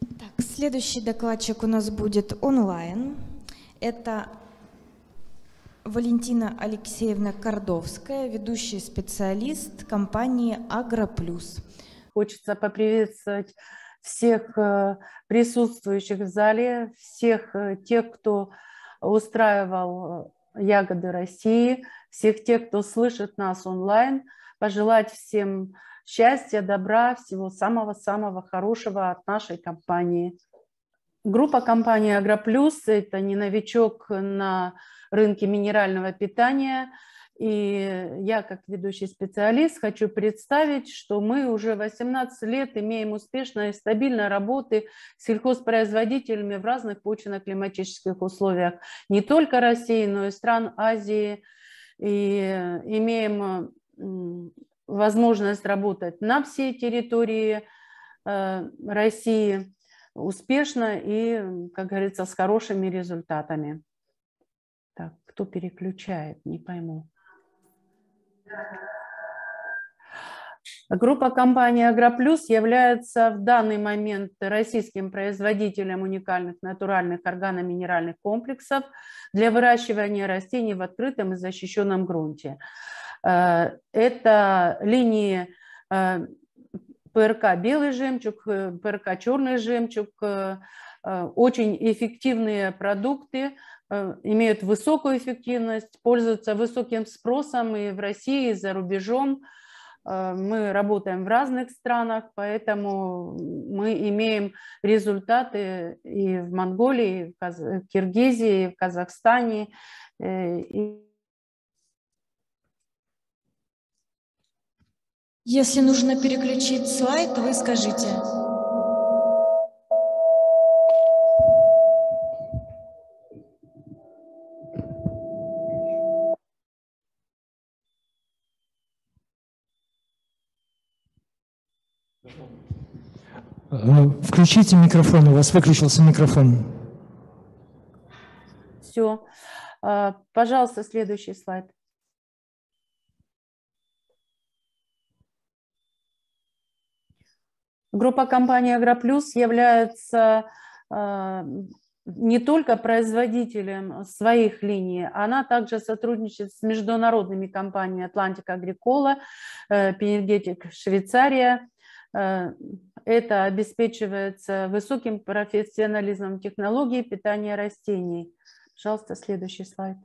Так, следующий докладчик у нас будет онлайн. Это Валентина Алексеевна Кордовская, ведущий специалист компании «Агроплюс». Хочется поприветствовать всех э, присутствующих в зале, всех э, тех, кто устраивал э, «Ягоды России», всех тех, кто слышит нас онлайн, пожелать всем Счастья, добра, всего самого-самого хорошего от нашей компании. Группа компании «Агроплюс» – это не новичок на рынке минерального питания. И я, как ведущий специалист, хочу представить, что мы уже 18 лет имеем успешные, и стабильно работы с сельхозпроизводителями в разных почвенно-климатических условиях. Не только России, но и стран Азии. И имеем возможность работать на всей территории э, России успешно и, как говорится, с хорошими результатами. Так, кто переключает, не пойму. Группа компании «Агроплюс» является в данный момент российским производителем уникальных натуральных минеральных комплексов для выращивания растений в открытом и защищенном грунте. Э, это линии э, ПРК белый жемчуг, э, ПРК черный жемчуг, очень эффективные продукты, имеют высокую эффективность, пользуются высоким спросом и в России, и за рубежом. Мы работаем в разных странах, поэтому мы имеем результаты и в Монголии, и в Киргизии, и в Казахстане, и Если нужно переключить слайд, вы скажите. Э, включите микрофон, у вас выключился микрофон. Все. Э, пожалуйста, следующий слайд. Группа компании «Агроплюс» является э, не только производителем своих линий, она также сотрудничает с международными компаниями «Атлантика Агрикола», э, «Пенергетик Швейцария». Э, это обеспечивается высоким профессионализмом технологии питания растений. Пожалуйста, следующий слайд.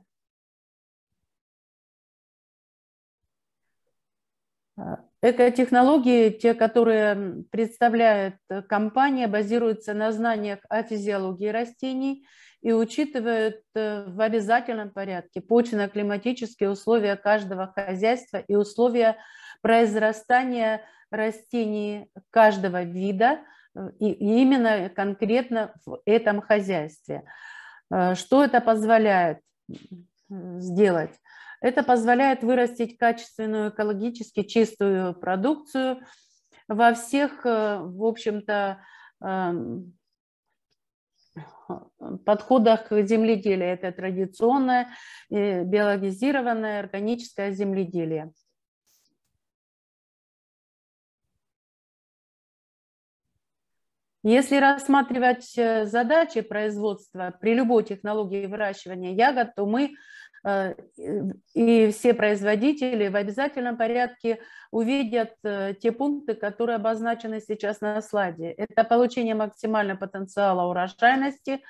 Экотехнологии, те, которые представляет э, компания, базируются на знаниях о физиологии растений и учитывают э, в обязательном порядке почвенно-климатические условия каждого хозяйства и условия произрастания растений каждого вида э, и именно конкретно в этом хозяйстве. Что это позволяет сделать? Это позволяет вырастить качественную, экологически чистую продукцию во всех, э, в общем-то, эм, подходах к земледелию. Это традиционное, э, биологизированное, органическое земледелие. Если рассматривать э, задачи производства при любой технологии выращивания ягод, то мы Э, и все производители в обязательном порядке увидят э, те пункты, которые обозначены сейчас на слайде. Это получение максимального потенциала урожайности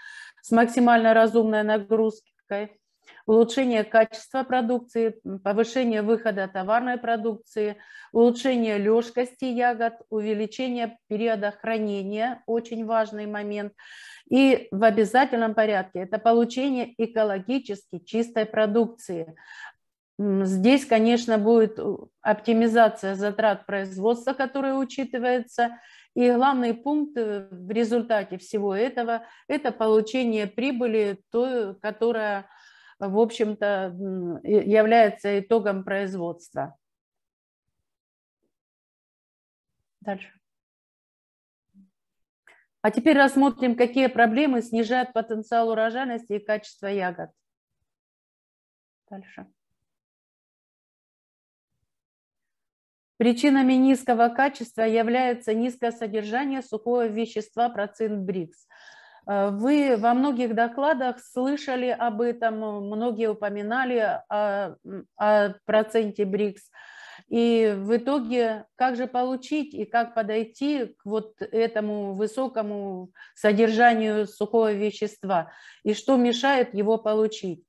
с максимально разумной нагрузкой, улучшение качества продукции, повышение выхода товарной продукции, улучшение лежкости ягод, увеличение периода хранения, очень важный момент, и в обязательном порядке это получение экологически чистой продукции. Здесь, конечно, будет э, оптимизация затрат производства, которая учитывается, и главный пункт э, в результате всего этого – это получение прибыли, той, которая в общем-то, является итогом производства. Дальше. А теперь рассмотрим, какие проблемы снижают потенциал урожайности и качество ягод. Дальше. Причинами низкого качества является низкое содержание сухого вещества процент БРИКС – Э, вы во многих докладах слышали об этом, многие упоминали о, о проценте БРИКС. И в итоге, как же получить и как подойти к вот этому высокому содержанию сухого вещества, и что мешает его получить?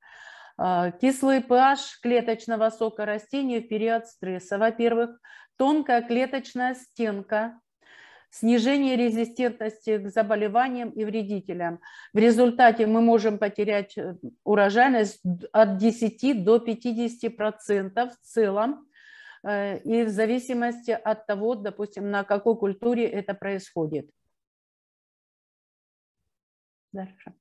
Э, кислый pH клеточного сока растения в период стресса. Во-первых, тонкая клеточная стенка снижение резистентности к заболеваниям и вредителям. В результате мы можем потерять э, урожайность от 10 до 50% в целом, э, и в зависимости от того, допустим, на какой культуре это происходит. Дальше.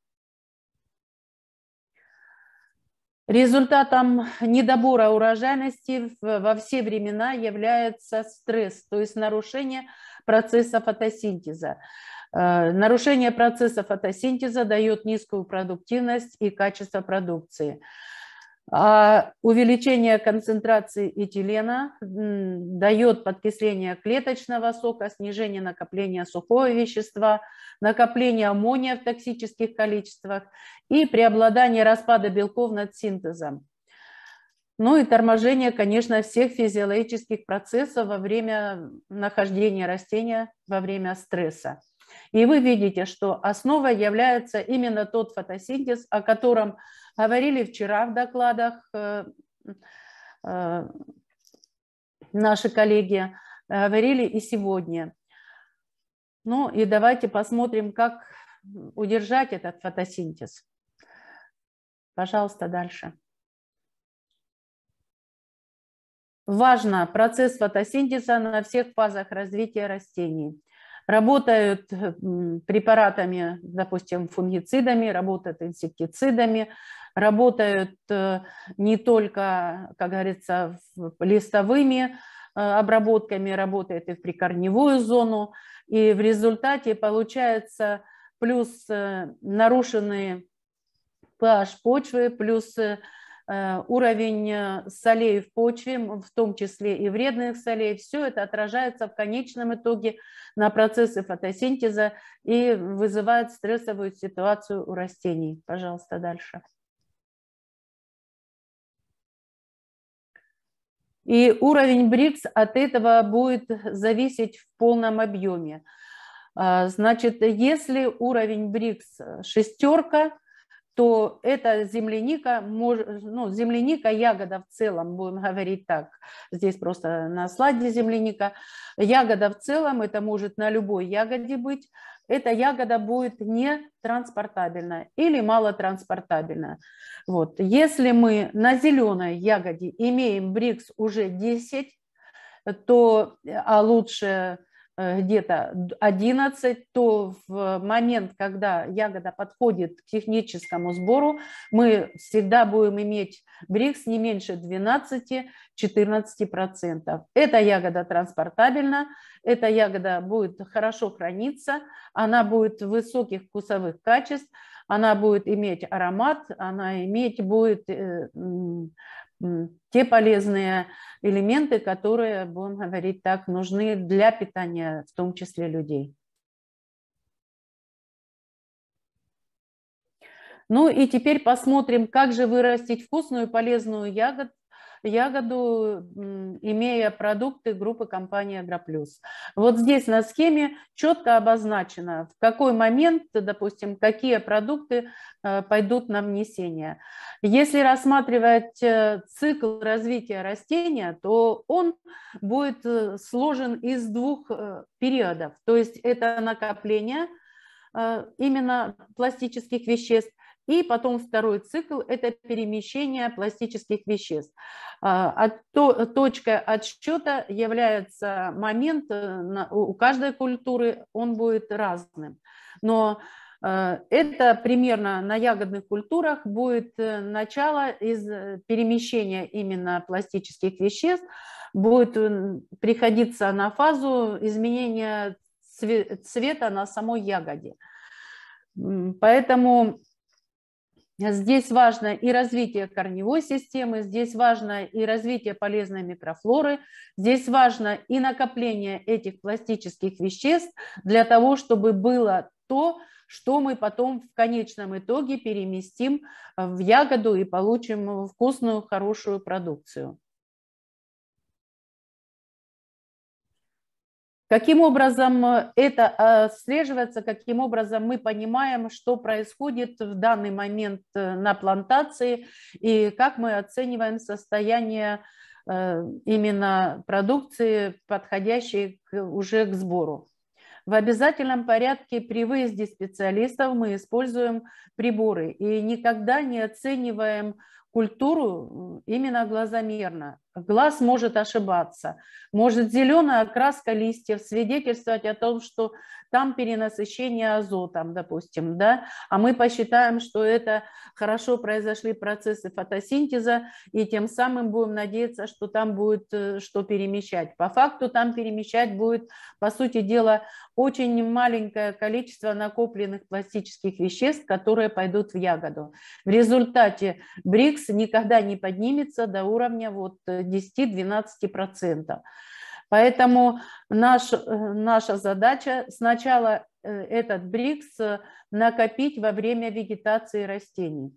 Результатом недобора урожайности во все времена является стресс, то есть нарушение процесса фотосинтеза. Э, нарушение процесса фотосинтеза дает низкую продуктивность и качество продукции. А увеличение концентрации этилена дает подкисление клеточного сока, снижение накопления сухого вещества, накопление аммония в токсических количествах и преобладание распада белков над синтезом. Ну и торможение, конечно, всех физиологических процессов во время нахождения растения, во время стресса. И вы видите, что основой является именно тот фотосинтез, о котором говорили вчера в докладах э, э, наши коллеги, э, говорили и сегодня. Ну и давайте посмотрим, как удержать этот фотосинтез. Пожалуйста, дальше. Важно процесс фотосинтеза на всех фазах развития растений. Работают препаратами, допустим, фунгицидами, работают инсектицидами, работают э, не только, как говорится, листовыми э, обработками, работает и в прикорневую зону. И в результате получается плюс э, нарушенные pH почвы, плюс Э, уровень э, солей в почве, в том числе и вредных солей, все это отражается в конечном итоге на процессы фотосинтеза и вызывает стрессовую ситуацию у растений. Пожалуйста, дальше. И уровень БРИКС от этого будет зависеть в полном объеме. А, значит, если уровень БРИКС шестерка, то эта земляника, ну, земляника, ягода в целом, будем говорить так, здесь просто на слайде земляника, ягода в целом, это может на любой ягоде быть, эта ягода будет не транспортабельна или малотранспортабельна. Вот. Если мы на зеленой ягоде имеем брикс уже 10, то, а лучше Э, где-то 11, то в момент, когда ягода подходит к техническому сбору, мы всегда будем иметь брикс не меньше 12-14%. Эта ягода транспортабельна, эта ягода будет хорошо храниться, она будет высоких вкусовых качеств, она будет иметь аромат, она иметь будет э, те полезные элементы, которые, будем говорить так, нужны для питания, в том числе людей. Ну и теперь посмотрим, как же вырастить вкусную и полезную ягод, ягоду, имея продукты группы компании «Агроплюс». Вот здесь на схеме четко обозначено, в какой момент, допустим, какие продукты э, пойдут на внесение. Если рассматривать э, цикл развития растения, то он будет э, сложен из двух периодов. То есть это накопление именно пластических веществ и потом второй цикл – это перемещение пластических веществ. От, а, а то, точка отсчета является момент, э, на, у каждой культуры он будет разным. Но э, это примерно на ягодных культурах будет э, начало из перемещения именно пластических веществ, будет приходиться на фазу изменения цвета на самой ягоде. Поэтому Здесь важно и развитие корневой системы, здесь важно и развитие полезной микрофлоры, здесь важно и накопление этих пластических веществ для того, чтобы было то, что мы потом в конечном итоге переместим в ягоду и получим вкусную, хорошую продукцию. Каким образом э, это э, отслеживается, каким образом мы понимаем, что происходит в данный момент э, на плантации и как мы оцениваем состояние именно продукции, подходящей уже к сбору. В обязательном порядке при выезде специалистов мы используем приборы и никогда не оцениваем культуру именно глазомерно. Глаз может ошибаться. Может зеленая окраска листьев свидетельствовать о том, что там перенасыщение азотом, допустим, да, а мы посчитаем, что это хорошо произошли процессы фотосинтеза, и тем самым будем надеяться, что там будет э, что перемещать. По факту там перемещать будет, по сути дела, очень маленькое количество накопленных пластических веществ, которые пойдут в ягоду. В результате БРИКС никогда не поднимется до уровня вот э, 10-12%. Поэтому наш, э, наша задача сначала э, этот БРИКС э, накопить во время вегетации растений.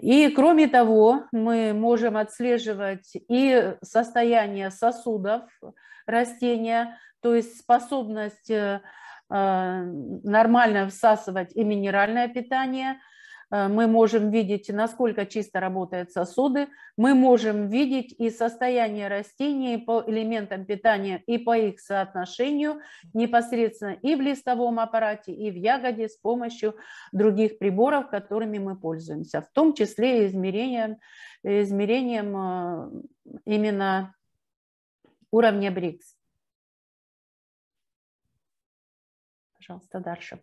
И кроме того, мы можем отслеживать и состояние сосудов растения, то есть способность нормально всасывать и минеральное питание – Э, мы можем видеть, насколько чисто работают сосуды, мы можем видеть и состояние растений по элементам питания и по их соотношению непосредственно и в листовом аппарате, и в ягоде с помощью других приборов, которыми мы пользуемся, в том числе измерением, измерением э, именно уровня БРИКС. Пожалуйста, дальше.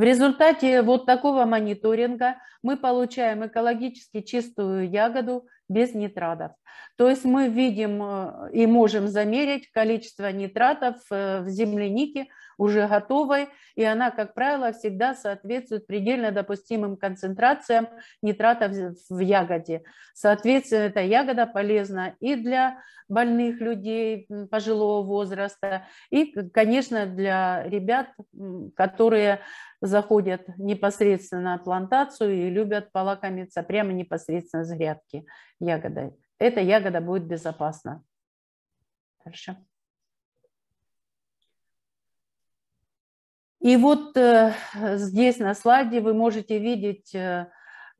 В результате вот такого мониторинга мы получаем экологически чистую ягоду без нитратов. То есть мы видим э, и можем замерить количество нитратов э, в землянике, уже готовой, и она, как правило, всегда соответствует предельно допустимым концентрациям нитратов в ягоде. Соответственно, эта ягода полезна и для больных людей пожилого возраста, и, конечно, для ребят, которые заходят непосредственно на плантацию и любят полакомиться прямо непосредственно с грядки ягодой. Эта ягода будет безопасна. Дальше. И вот э, здесь на слайде вы можете видеть э,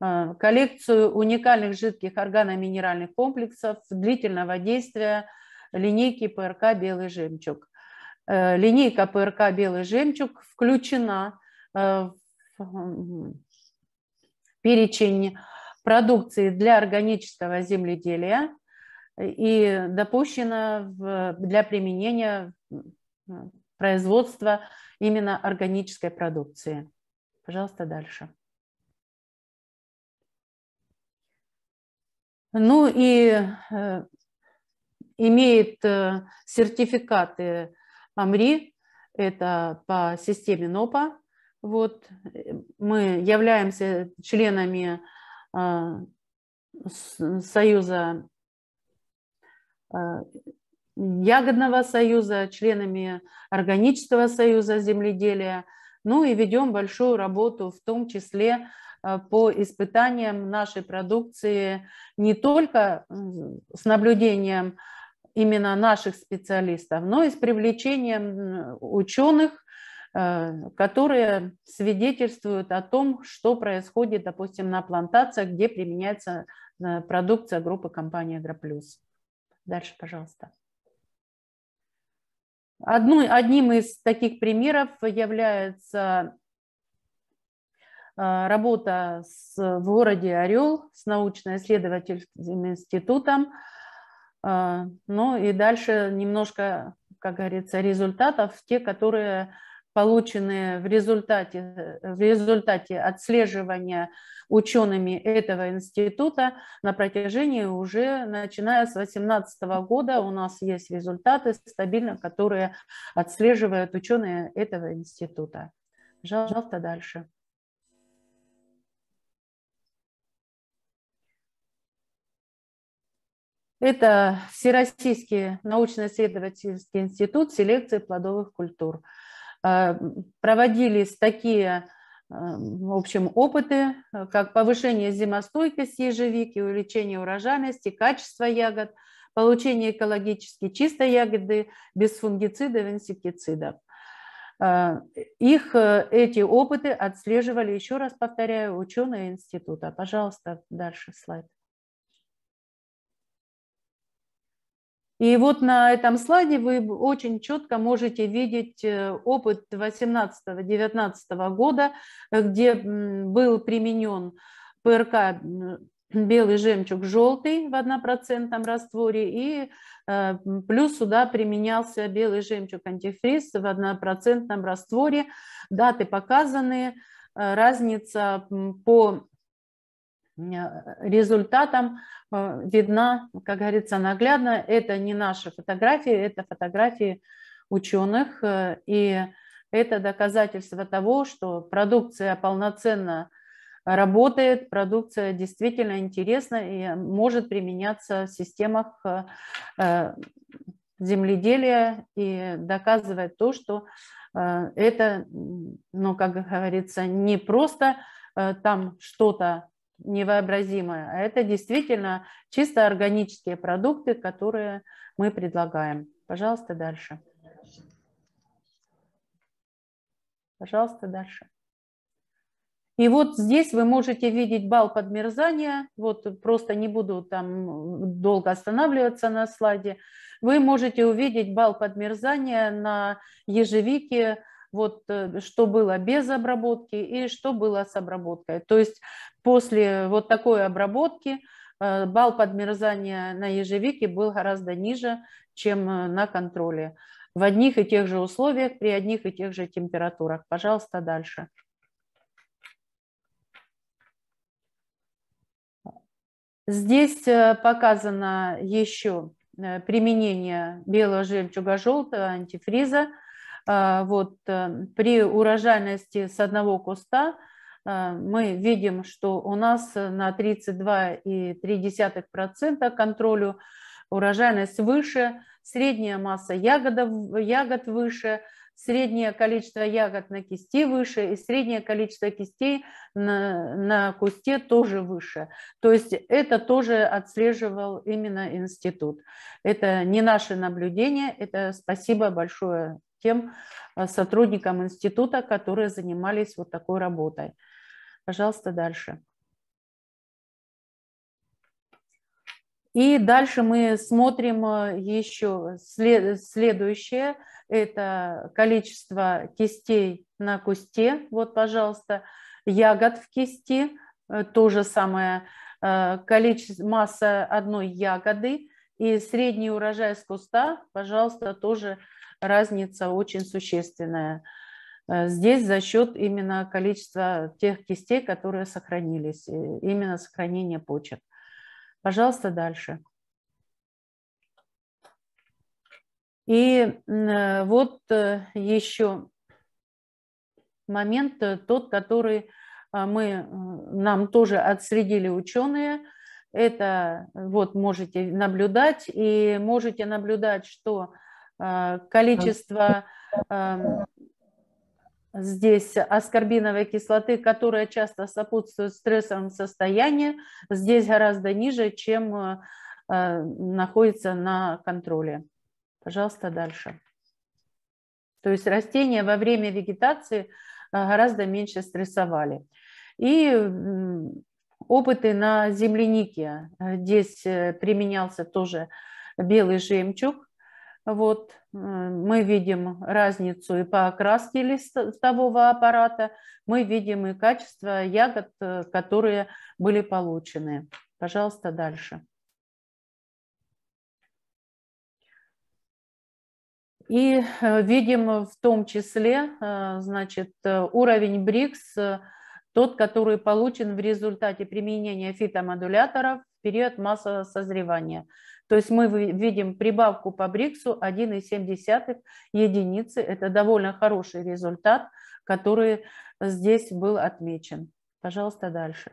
э, коллекцию уникальных жидких органоминеральных комплексов длительного действия линейки ПРК «Белый жемчуг». Линейка ПРК «Белый жемчуг» включена в перечень продукции для органического земледелия и допущена для применения производства именно органической продукции. Пожалуйста, дальше. Ну и э, имеет э, сертификаты АМРИ, это по системе НОПА. Вот э, мы являемся членами Союза ягодного союза, членами органического союза земледелия. Ну и ведем большую работу, в том числе э, по испытаниям нашей продукции не только с наблюдением именно наших специалистов, но и с привлечением ученых, э, которые свидетельствуют о том, что происходит, допустим, на плантациях, где применяется э, продукция группы компании «Агроплюс». Дальше, пожалуйста. Одну, одним из таких примеров является а, работа с, в городе Орел с научно-исследовательским институтом. А, ну и дальше немножко, как говорится, результатов, те, которые полученные в результате, э, в результате отслеживания учеными этого института на протяжении уже начиная с 2018 года у нас есть результаты стабильно, которые отслеживают ученые этого института. Пожалуйста, дальше. Это Всероссийский научно-исследовательский институт селекции плодовых культур. Э, проводились такие э, в общем, опыты, э, как повышение зимостойкости ежевики, увеличение урожайности, качество ягод, получение экологически чистой ягоды без фунгицидов, инсектицидов. Их эти опыты отслеживали, еще раз повторяю, ученые института. Пожалуйста, дальше слайд. И вот на этом слайде вы очень четко можете видеть э, опыт 18-19 года, э, где был применен ПРК белый жемчуг желтый в 1% растворе и э, плюс сюда применялся белый жемчуг антифриз в 1% растворе. Даты показаны, разница по Э, результатом э, видна, как говорится, наглядно, это не наши фотографии, это фотографии ученых, э, и это доказательство того, что продукция полноценно работает, продукция действительно интересна и может применяться в системах земледелия и доказывает то, что это, ну, как говорится, не просто там что-то невообразимое. А это действительно чисто органические продукты, которые мы предлагаем. Пожалуйста, дальше. Пожалуйста, дальше. И вот здесь вы можете видеть бал подмерзания. Вот просто не буду там долго останавливаться на слайде. Вы можете увидеть бал подмерзания на ежевике, вот э, что было без обработки и что было с обработкой. То есть после вот такой обработки э, балл подмерзания на ежевике был гораздо ниже, чем э, на контроле. В одних и тех же условиях, при одних и тех же температурах. Пожалуйста, дальше. Здесь показано еще применение белого жемчуга желтого антифриза – а, вот, э, при урожайности с одного куста а, мы видим, что у нас на 32,3% контролю урожайность выше, средняя масса ягодов, ягод выше, среднее количество ягод на кисти выше и среднее количество кистей на, на кусте тоже выше. То есть это тоже отслеживал именно институт. Это не наше наблюдение, это спасибо большое тем э, сотрудникам института, которые занимались вот такой работой. Пожалуйста, дальше. И дальше мы смотрим э, еще след, следующее. Это количество кистей на кусте. Вот, пожалуйста, ягод в кисти. Э, то же самое количество, масса одной ягоды. И средний урожай с куста, пожалуйста, тоже разница очень существенная. Э, здесь за счет именно количества тех кистей, которые сохранились, э, именно сохранение почек. Пожалуйста, дальше. И э, вот еще момент тот, который мы, нам тоже отследили ученые. Это вот можете наблюдать, и можете наблюдать, что а, количество здесь аскорбиновой кислоты, которая часто сопутствует стрессовым состояниям, здесь гораздо ниже, чем а, находится на контроле. Пожалуйста, дальше. То есть растения во время вегетации а, гораздо меньше стрессовали. И опыты на землянике. Здесь э, применялся тоже белый жемчуг, вот э, мы видим разницу и по окраске листового аппарата, мы видим и качество ягод, э, которые были получены. Пожалуйста, дальше. И э, видим в том числе, значит, уровень БРИКС, тот, который получен в результате применения фитомодуляторов в период массового созревания – то есть мы видим прибавку по БРИКСу 1,7 единицы. Это довольно хороший результат, который здесь был отмечен. Пожалуйста, дальше.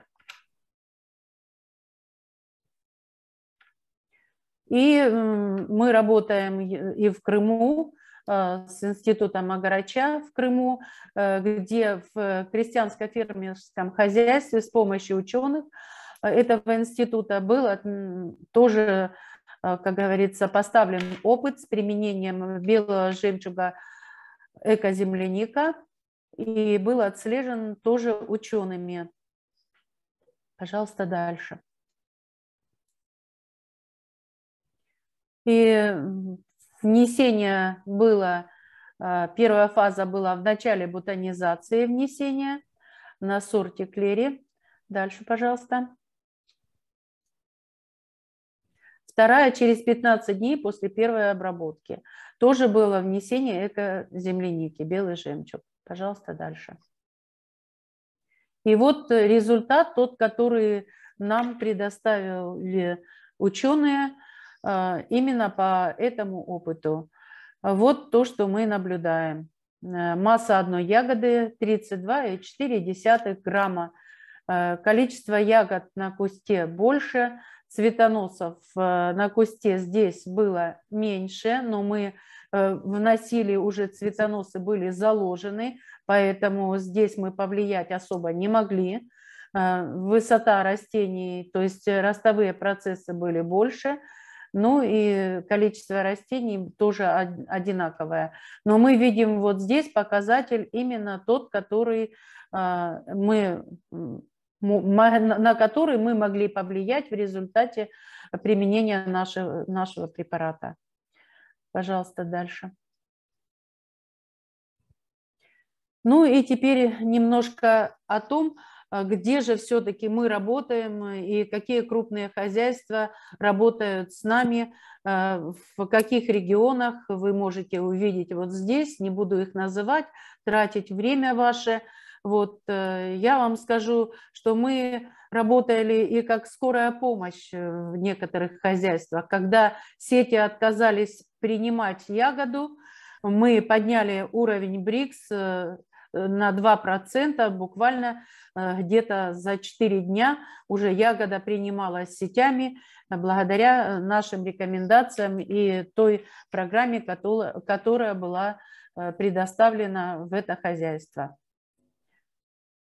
И мы работаем и в Крыму, э, с институтом Агарача в Крыму, э, где в крестьянско-фермерском хозяйстве с помощью ученых э, этого института был тоже Э, как говорится, поставлен опыт с применением белого жемчуга экоземляника и был отслежен тоже учеными. Пожалуйста, дальше. И внесение было, э, первая фаза была в начале бутонизации внесения на сорте клери. Дальше, пожалуйста. Вторая через 15 дней после первой обработки. Тоже было внесение эко-земляники, белый жемчуг. Пожалуйста, дальше. И вот результат тот, который нам предоставили ученые а, именно по этому опыту. Вот то, что мы наблюдаем. Э, масса одной ягоды 32,4 грамма. Э, количество ягод на кусте больше – цветоносов э, на кусте здесь было меньше, но мы э, вносили уже цветоносы были заложены, поэтому здесь мы повлиять особо не могли. Э, высота растений, то есть ростовые процессы были больше, ну и количество растений тоже одинаковое. Но мы видим вот здесь показатель именно тот, который мы на которые мы могли повлиять в результате применения нашего, нашего препарата. Пожалуйста, дальше. Ну и теперь немножко о том, а где же все-таки мы работаем и какие крупные хозяйства работают с нами, а, в каких регионах вы можете увидеть вот здесь, не буду их называть, тратить время ваше. Вот э, я вам скажу, что мы работали и как скорая помощь э, в некоторых хозяйствах. Когда сети отказались принимать ягоду, мы подняли уровень БРИКС э, на 2%, буквально где-то за 4 дня уже ягода принималась сетями благодаря нашим рекомендациям и той программе, которая была предоставлена в это хозяйство.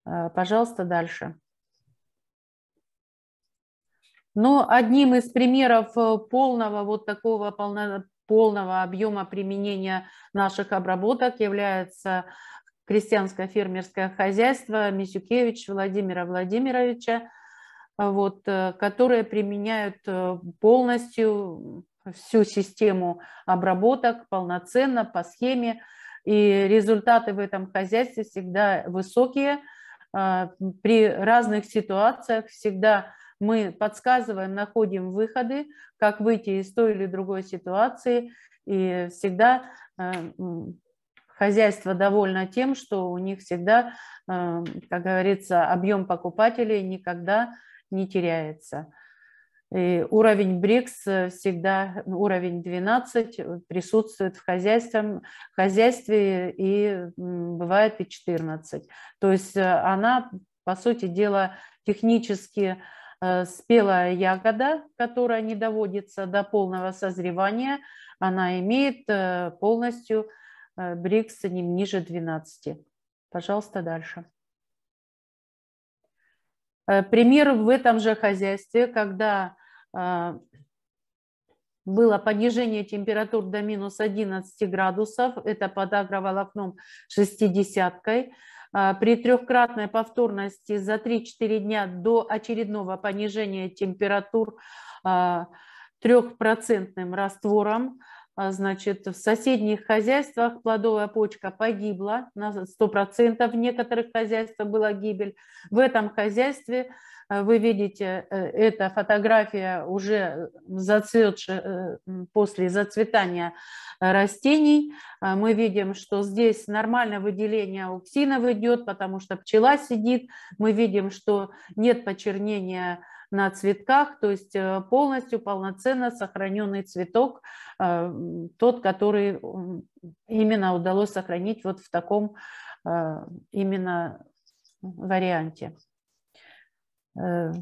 Э, пожалуйста, дальше. Но ну, одним из примеров э, полного вот такого полно, полного объема применения наших обработок является крестьянское фермерское хозяйство Мисюкевич Владимира Владимировича, вот, э, которые применяют полностью всю систему обработок полноценно по схеме, и результаты в этом хозяйстве всегда высокие – а, при разных ситуациях всегда мы подсказываем, находим выходы, как выйти из той или другой ситуации. И всегда а, хозяйство довольно тем, что у них всегда, а, как говорится, объем покупателей никогда не теряется. И уровень БРИКС всегда, уровень 12 э, присутствует в хозяйстве, хозяйстве и бывает и 14. То есть э, она, по сути дела, технически э, спелая ягода, которая не доводится до полного созревания, она имеет полностью БРИКС не ниже 12. Пожалуйста, дальше. Пример в этом же хозяйстве, когда а, было понижение температур до минус 11 градусов, это под агроволокном шестидесяткой. А, при трехкратной повторности за 3-4 дня до очередного понижения температур а, трехпроцентным раствором значит, в соседних хозяйствах плодовая почка погибла на 100%, в некоторых хозяйствах была гибель. В этом хозяйстве Э, вы видите, э, эта фотография уже зацветшая э, после зацветания растений. Мы видим, что здесь нормально выделение ауксинов идет, потому что пчела сидит. Мы видим, что нет почернения на цветках, то есть полностью полноценно сохраненный цветок, тот, который именно удалось сохранить вот в таком именно варианте. Э,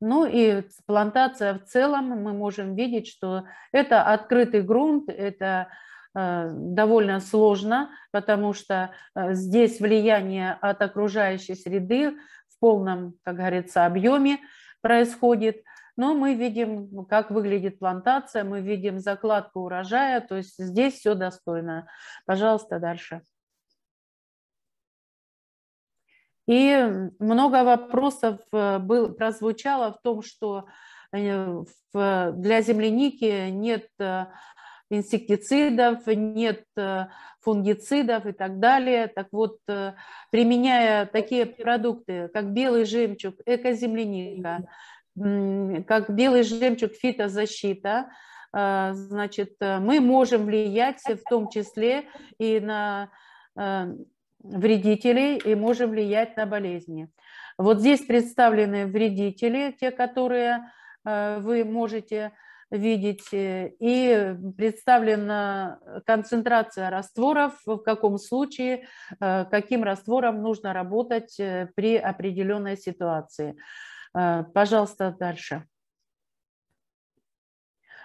ну и плантация в целом мы можем видеть, что это открытый грунт, это э, довольно сложно, потому что э, здесь влияние от окружающей среды в полном, как говорится, объеме происходит. Но мы видим, как выглядит плантация, мы видим закладку урожая, то есть здесь все достойно. Пожалуйста, дальше. И много вопросов э, был, прозвучало в том, что э, для земляники нет э, инсектицидов, нет фунгицидов и так далее. Так вот, применяя такие продукты, как белый жемчуг, экоземляника, как белый жемчуг фитозащита, значит, мы можем влиять в том числе и на вредителей и можем влиять на болезни. Вот здесь представлены вредители, те, которые э, вы можете видеть, э, и представлена концентрация растворов, в каком случае, э, каким раствором нужно работать при определенной ситуации. Пожалуйста, дальше.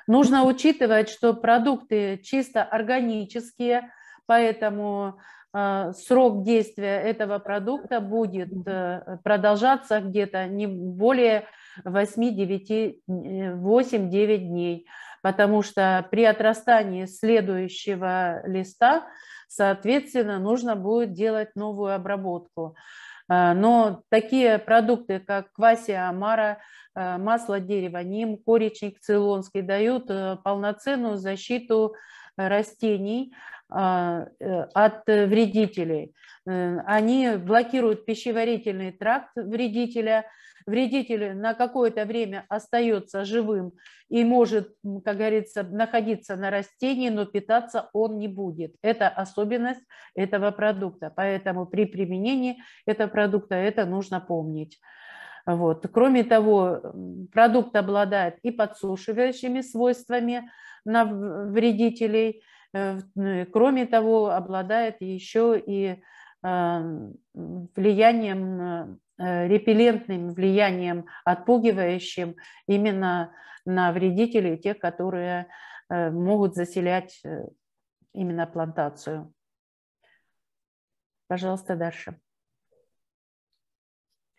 Нужно учитывать, что продукты чисто органические, поэтому а, срок действия этого продукта будет э, продолжаться где-то не более 8-9 э, дней, потому что при отрастании следующего листа, соответственно, нужно будет делать новую обработку. А, но такие продукты, как квасия амара, а, масло дерева ним, коричник цилонский дают э, полноценную защиту растений а, э, от вредителей. Э, они блокируют пищеварительный тракт вредителя. Вредитель на какое-то время остается живым и может, как говорится, находиться на растении, но питаться он не будет. Это особенность этого продукта. Поэтому при применении этого продукта это нужно помнить. Вот. Кроме того, продукт обладает и подсушивающими свойствами, на вредителей. Э, ну кроме того, обладает еще и э, влиянием, э, репеллентным влиянием, отпугивающим именно на вредителей, те, которые могут заселять именно плантацию. Пожалуйста, дальше.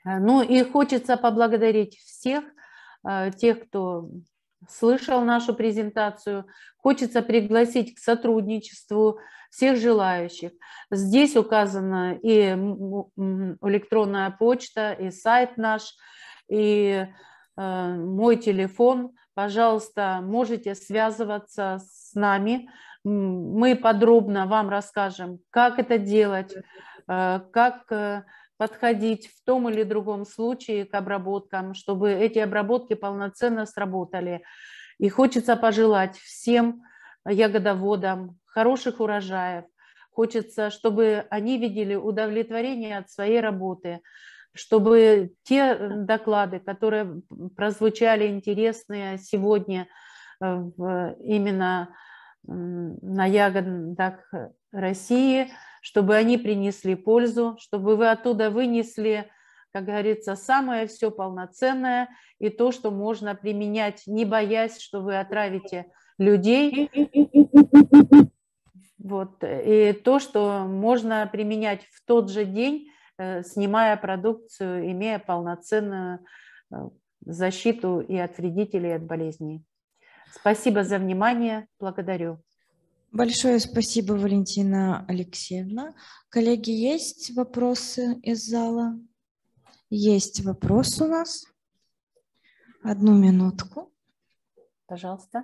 Ну и хочется поблагодарить всех, тех, кто слышал нашу презентацию. Хочется пригласить к сотрудничеству всех желающих. Здесь указана и электронная почта, и сайт наш, и э, мой телефон. Пожалуйста, можете связываться с нами. Мы подробно вам расскажем, как это делать, э, как э, подходить в том или другом случае к обработкам, чтобы эти обработки полноценно сработали. И хочется пожелать всем ягодоводам хороших урожаев. Хочется, чтобы они видели удовлетворение от своей работы, чтобы те доклады, которые прозвучали интересные сегодня э, именно на ягодах России – чтобы они принесли пользу, чтобы вы оттуда вынесли, как говорится, самое все полноценное и то, что можно применять, не боясь, что вы отравите людей. Вот. И то, что можно применять в тот же день, э, снимая продукцию, имея полноценную э, защиту и от вредителей, и от болезней. Спасибо за внимание. Благодарю. Большое спасибо, Валентина Алексеевна. Коллеги, есть вопросы из зала? Есть вопрос у нас. Одну минутку. Пожалуйста.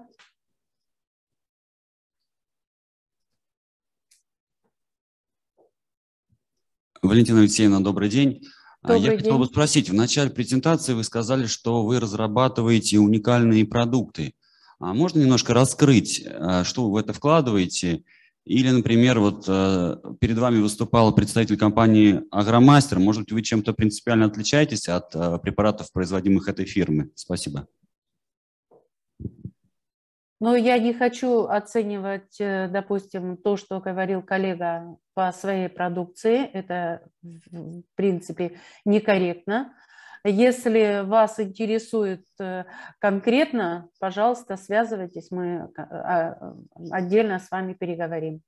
Валентина Алексеевна, добрый день. А, добрый Я день. хотел бы спросить, в начале презентации вы сказали, что вы разрабатываете уникальные продукты. А можно немножко раскрыть, э, что вы в это вкладываете? Или, например, вот э, перед вами выступал представитель компании «Агромастер». Может быть, вы чем-то принципиально отличаетесь от э, препаратов, производимых этой фирмы? Спасибо. Ну, я не хочу оценивать, допустим, то, что говорил коллега по своей продукции. Это, в принципе, некорректно. Если вас интересует э, конкретно, пожалуйста, связывайтесь, мы э, а, отдельно с вами переговорим.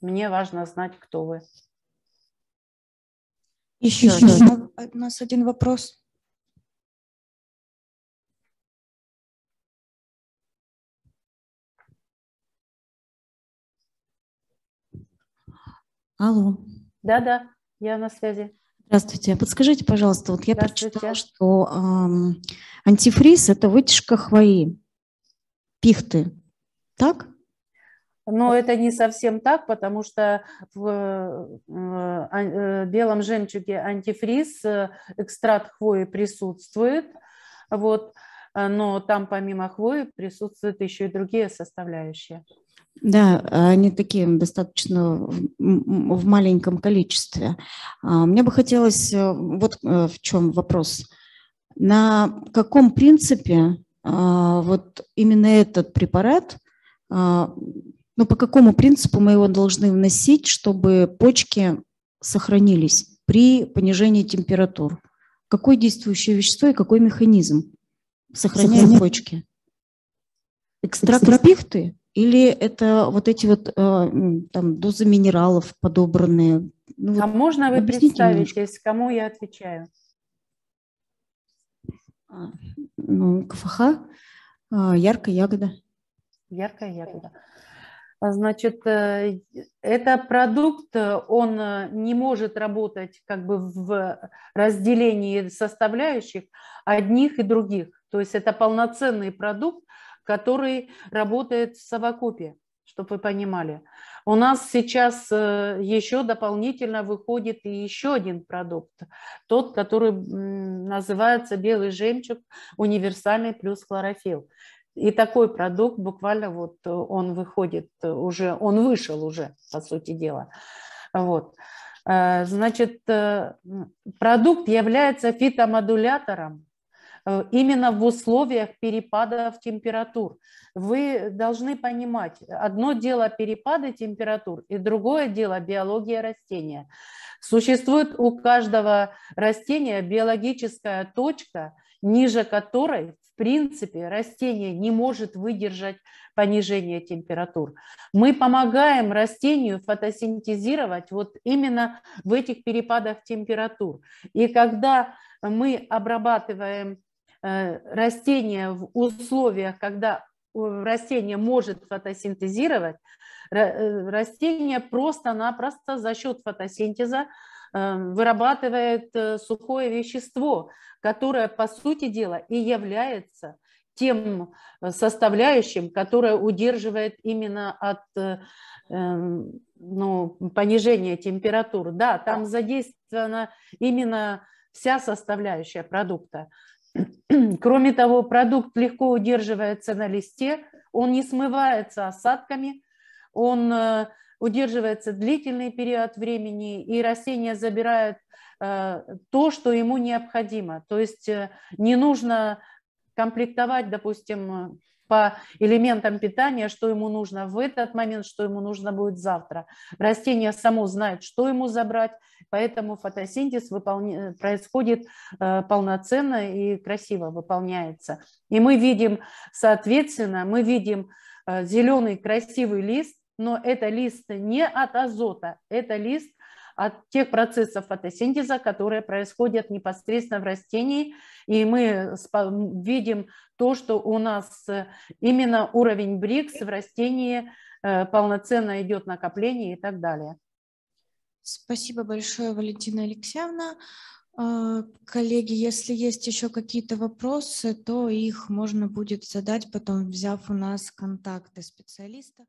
Мне важно знать, кто вы. Еще, Еще. Э, у нас один вопрос. Алло. Да-да, я на связи. Здравствуйте. Подскажите, пожалуйста, вот я прочитала, что эм, антифриз – это вытяжка хвои, пихты. Так? Но ну, это не совсем так, потому что в э, э, э, белом жемчуге антифриз, экстракт хвои присутствует, вот, но там помимо хвои присутствуют еще и другие составляющие. Да, они такие достаточно в маленьком количестве. А, мне бы хотелось, э, вот э, в чем вопрос. На каком принципе а, вот именно этот препарат, а, ну, по какому принципу мы его должны вносить, чтобы почки сохранились при понижении температур? Какое действующее вещество и какой механизм сохранения Сохраня... почки? Экстракт, Экстракт пихты? Или это вот эти вот э, там, дозы минералов подобранные? Ну, а вот можно вы представитесь, немножко. кому я отвечаю? А, ну, КФХ, а, яркая ягода. Яркая ягода. А, значит, э, это продукт, э, он не может работать как бы в разделении составляющих одних и других. То есть это полноценный продукт, который работает в совокупе, чтобы вы понимали. У нас сейчас э, еще дополнительно выходит еще один продукт, тот, который называется «Белый жемчуг универсальный плюс хлорофилл». И такой продукт буквально вот э, он выходит э, уже, он вышел уже, по сути дела. Вот. Значит, продукт является фитомодулятором Э, именно в условиях перепадов температур. Вы должны понимать, одно дело перепады температур и другое дело биология растения. Существует у каждого растения биологическая точка, ниже которой, в принципе, растение не может выдержать понижение температур. Мы помогаем растению фотосинтезировать вот именно в этих перепадах температур. И когда мы обрабатываем Э, растение в условиях, когда э, растение может фотосинтезировать, э, растение просто-напросто за счет фотосинтеза вырабатывает сухое вещество, которое, по сути дела, и является тем составляющим, которое удерживает именно от эм, ну, понижения температур. Да, там задействована именно вся составляющая продукта. Кроме того, продукт легко удерживается на листе, он не смывается осадками, он э, удерживается длительный период времени, и растение забирает э, то, что ему необходимо. То есть э, не нужно комплектовать, допустим, по элементам питания, что ему нужно в этот момент, что ему нужно будет завтра. Растение само знает, что ему забрать, поэтому фотосинтез выполня... происходит э, полноценно и красиво выполняется. И мы видим, соответственно, мы видим э, зеленый красивый лист, но это лист не от азота, это лист от тех процессов фотосинтеза, которые происходят непосредственно в растении. И мы видим то, что у нас э, именно уровень БРИКС в растении э, полноценно идет накопление и так далее. Спасибо большое, Валентина Алексеевна. Э, коллеги, если есть еще какие-то вопросы, то их можно будет задать потом, взяв у нас контакты специалиста.